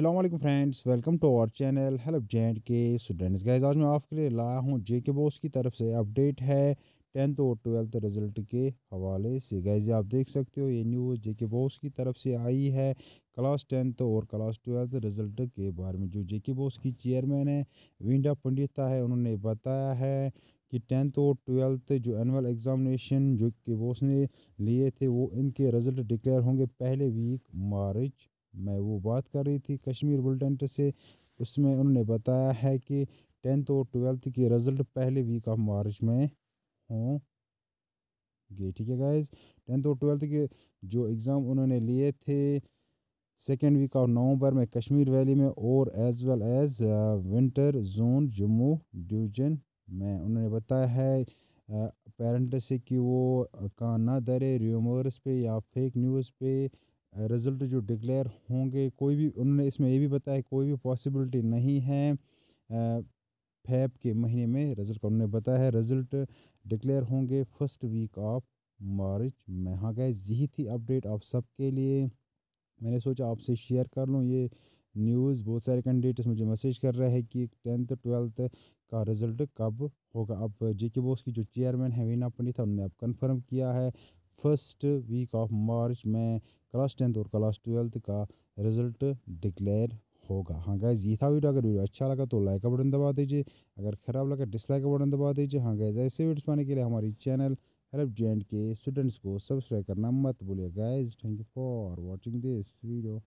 अल्लाम friends welcome to our channel help J and K students guys आज मैं आपके लिए लाया हूँ जे के बोस की तरफ से अपडेट है टेंथ और ट्वेल्थ रिजल्ट के हवाले से गाइज आप देख सकते हो ये न्यूज़ जे के बोस की तरफ से आई है क्लास टेंथ और क्लास ट्वेल्थ रिजल्ट के बारे में जो जे के बोस की चेयरमैन है विंडा पंडिता है उन्होंने बताया है कि टेंथ और ट्वेल्थ जो एनअल एग्ज़ामिनेशन जो के बोस ने लिए थे वो इनके रिज़ल्ट डिक्लेयर होंगे पहले वीक मार्च मैं वो बात कर रही थी कश्मीर बुलेटिन से उसमें उन्होंने बताया है कि टेंथ और ट्वेल्थ के रिज़ल्ट पहले वीक ऑफ मार्च में होंगे ठीक है गाइज टेंथ और ट्वेल्थ के जो एग्ज़ाम उन्होंने लिए थे सेकेंड वीक ऑफ नवंबर में कश्मीर वैली में और as well as winter zone Jammu division में उन्होंने बताया है पेरेंट uh, से कि वो uh, कहाँ ना धरे र्यूमर्स पे या फेक न्यूज़ पे रिज़ल्ट जो डिक्लेयर होंगे कोई भी उन्होंने इसमें ये भी बताया कोई भी पॉसिबिलिटी नहीं है फैब के महीने में रिज़ल्ट का उन्होंने बताया है रिज़ल्ट डिक्लेयर होंगे फर्स्ट वीक ऑफ मार्च में हाँ गए यही थी अपडेट आप सबके लिए मैंने सोचा आपसे शेयर कर लूँ ये न्यूज़ बहुत सारे कैंडिडेट्स मुझे मैसेज कर रहे हैं कि टेंथ ट्वेल्थ का रिज़ल्ट कब होगा अब जेके बोस की जो चेयरमैन है वीना पंडित उन्होंने अब कंफर्म किया है फर्स्ट वीक ऑफ मार्च में क्लास टेंथ और क्लास ट्वेल्थ का रिजल्ट डिक्लेयर होगा हाँ गैज़ ये था वीडियो अगर वीडियो अच्छा लगा तो लाइक का बटन दबा दीजिए अगर ख़राब लगा डिसलाइक का बटन दबा दीजिए हाँ गैज़ ऐसे वीडियोस पाने के लिए हमारी चैनल हेल्प जे के स्टूडेंट्स को सब्सक्राइब करना मत भूलिए guys thank you for watching this video